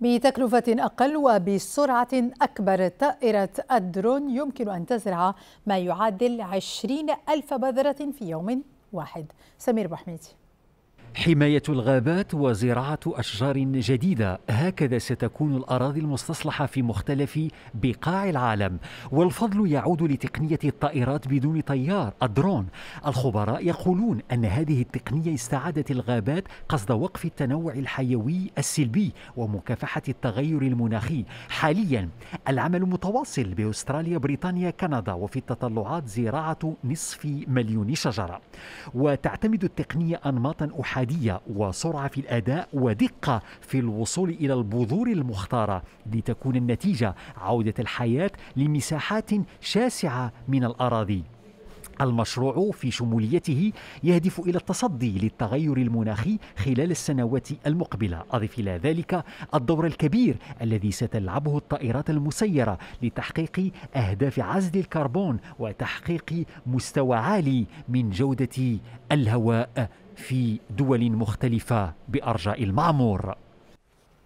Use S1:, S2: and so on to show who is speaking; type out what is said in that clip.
S1: بتكلفة أقل وبسرعة أكبر طائرة الدرون يمكن أن تزرع ما يعادل 20 ألف بذرة في يوم واحد سمير بحميدي
S2: حماية الغابات وزراعة أشجار جديدة هكذا ستكون الأراضي المستصلحة في مختلف بقاع العالم والفضل يعود لتقنية الطائرات بدون طيار الدرون الخبراء يقولون أن هذه التقنية استعادت الغابات قصد وقف التنوع الحيوي السلبي ومكافحة التغير المناخي حاليا العمل متواصل بأستراليا بريطانيا كندا وفي التطلعات زراعة نصف مليون شجرة وتعتمد التقنية أنماطا أحادية أحادية وسرعة في الأداء ودقة في الوصول إلى البذور المختارة لتكون النتيجة عودة الحياة لمساحات شاسعة من الأراضي المشروع في شموليته يهدف إلى التصدي للتغير المناخي خلال السنوات المقبلة أضف إلى ذلك الدور الكبير الذي ستلعبه الطائرات المسيرة لتحقيق أهداف عزل الكربون وتحقيق مستوى عالي من جودة الهواء في دول مختلفه بارجاء المعمور